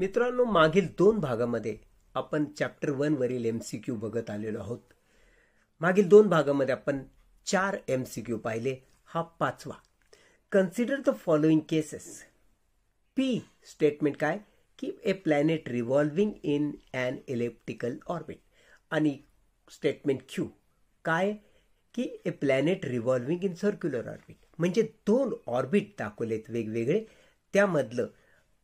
मित्रांनो मागील दोन भागामध्ये आपण चॅप्टर वनवरील एम सी क्यू बघत आलेलो आहोत मागील दोन भागामध्ये आपण चार एम सी क्यू पाहिले हा पाचवा consider the following cases P statement काय की a planet revolving in an elliptical orbit आणि स्टेटमेंट क्यू काय की a planet revolving in circular orbit म्हणजे दोन ऑर्बिट दाखवलेत वेगवेगळे त्यामधलं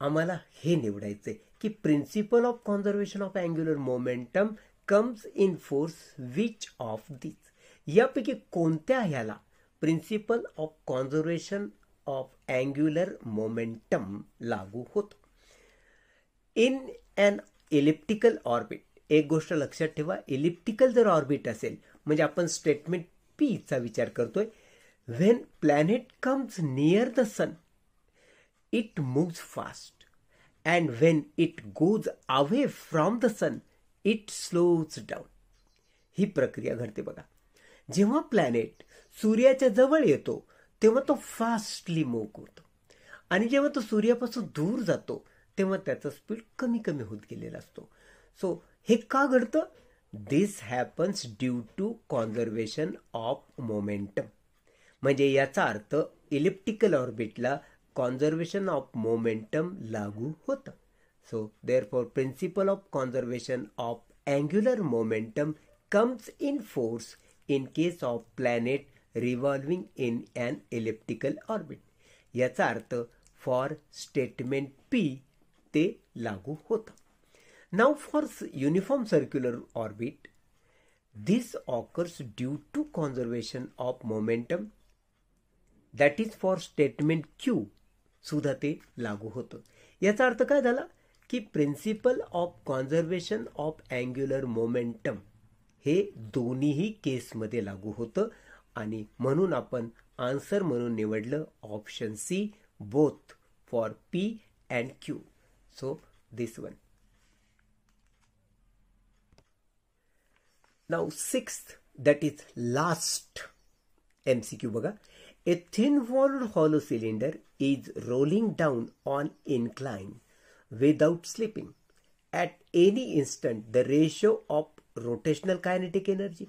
आम्हाला हे निवडायचे की principle of conservation of angular momentum comes in force which of this यापैकी कोणत्या ह्याला principle of conservation of angular momentum लागू होतो इन अन इलिप्टिकल ऑर्बिट एक गोष्ट लक्षात ठेवा इलिप्टिकल जर ऑर्बिट असेल म्हणजे आपण स्टेटमेंट पीचा विचार करतोय when planet comes near the sun it moves fast. And when it goes away from the sun, it slows down ही प्रक्रिया घडते बघा जेव्हा प्लॅनेट सूर्याच्या जवळ येतो तेव्हा तो फास्टली मूव्ह होतो आणि जेव्हा तो सूर्यापासून दूर जातो तेव्हा त्याचा स्पीड कमी कमी होत गेलेला असतो सो हे का घडतं this happens due to conservation of momentum म्हणजे याचा अर्थ इलेप्टिकल ऑर्बिटला conservation of momentum lagu hota. So therefore principle of conservation of angular momentum comes in force in case of planet revolving in an elliptical orbit. Yacha artha for statement P te lagu hota. Now for uniform circular orbit this occurs due to conservation of momentum that is for statement Q सुद्धा ते लागू होतं याचा अर्थ काय झाला की principle of conservation of angular momentum हे दोन्हीही केसमध्ये लागू होतं आणि म्हणून आपण आन्सर म्हणून निवडलं option C both for P and Q so this one now sixth that is last M C Q बघा a thin walled hollow cylinder is rolling down on incline without slipping. At any instant, the ratio of rotational kinetic energy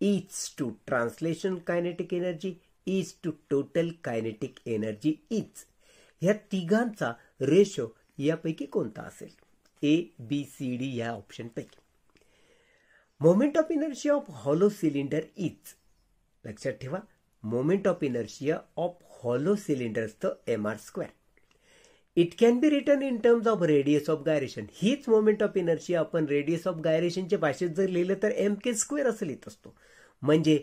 is to translation kinetic energy is to total kinetic energy is. या तिघांचा ratio यापैकी कोणता असेल A B C D या ऑप्शनपैकी moment of inertia of hollow cylinder is लक्षात ठेवा moment of inertia of hollow cylinders, M R square it can be written in terms of radius of gyration हीच moment of inertia आपण radius of गायरेशनच्या भाषेत जर लिहिलं तर M K square असं लिहित असतो म्हणजे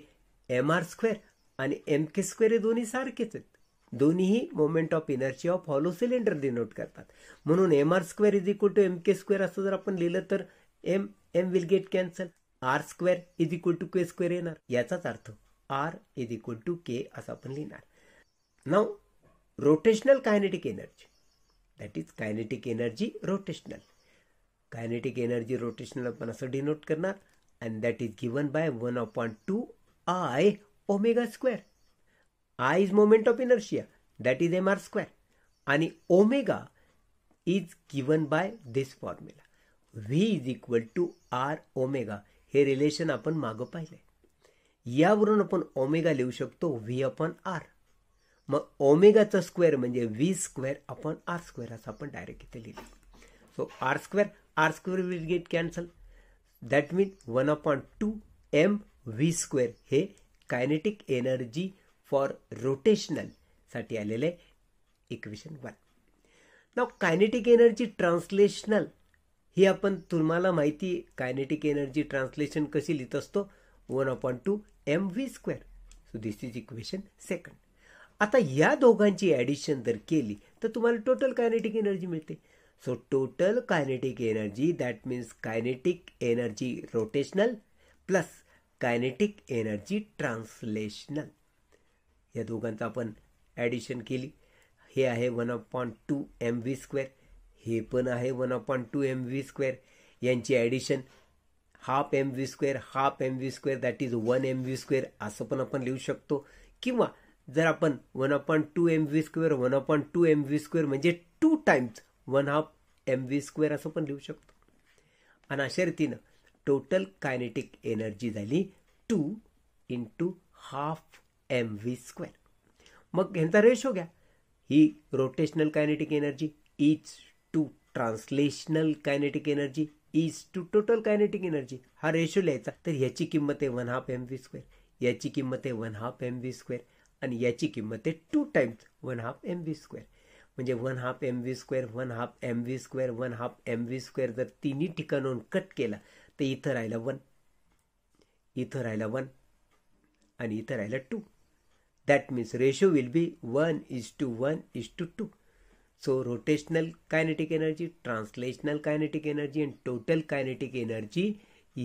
एम आर स्क्वेअर आणि एम के स्क्वेअर हे दोन्ही सारखेच आहेत दोन्हीही moment of inertia of hollow cylinder denote करतात म्हणून M R square is equal to M K square असं जर आपण लिहिलं तर M M will get cancel R square is equal to K square येणार याचाच अर्थ R is equal to K असं आपण लिहिणार ना rotational kinetic energy that is kinetic energy rotational kinetic energy rotational आपण असं डिनोट करणार and that is given by one upon two I omega square I is moment of inertia that is M R square आणि omega is given by this formula V is equal to R omega हे relation आपण मागं आहे यावरून आपण omega लिहू शकतो V upon R मग ओमेगाचं स्क्वेअर म्हणजे व्ही स्क्वेअर आपण आर स्क्वेअर असं आपण डायरेक्ट इथे लिहिलं so R square R square will get cancel that mean one upon two M V square हे कायनेटिक एनर्जी फॉर रोटेशनल रोटेशनलसाठी आलेले इक्वेशन वन ना कायनेटिक एनर्जी ट्रान्सलेशनल ही आपण तुम्हाला माहिती कायनेटिक एनर्जी ट्रान्सलेशन कशी लिहित असतो one upon two M V square so this is equation second आता या दोघांची ॲडिशन जर केली तर तुम्हाला टोटल कायनेटिक एनर्जी मिळते so total kinetic energy that means kinetic energy rotational plus kinetic energy translational या दोघांचं आपण ॲडिशन केली हे आहे one point two M V square हे पण आहे one point two M V square यांची addition half M V square half M V square that is one M V square असं पण आपण लिहू शकतो किंवा जर आपण one upon to M V square one point two M V square म्हणजे two times one half M V square असं पण लिहू शकतो आणि अशा रीतीनं टोटल कायनेटिक एनर्जी झाली two into half M V square मग ह्यांचा रेशो घ्या ही rotational kinetic energy is to translational kinetic energy is to total kinetic energy हा रेशो लिहायचा तर ह्याची किंमत आहे one half M V square याची किंमत आहे one half M V square आणि याची किंमत आहे two times one half M V square म्हणजे one half M V square one half M V square one half M V square जर तिन्ही ठिकाणून कट केला तर इथं राहिलं वन इथं राहिलं वन आणि इथं राहिलं two that means ratio will be one is to one is to two so rotational kinetic energy translational kinetic energy and total kinetic energy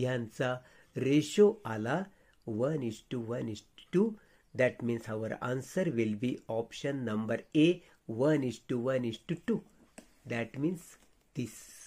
यांचा रेशो आला one is to one is to two That means our answer will be option number A 1 is to 1 is to 2. That means this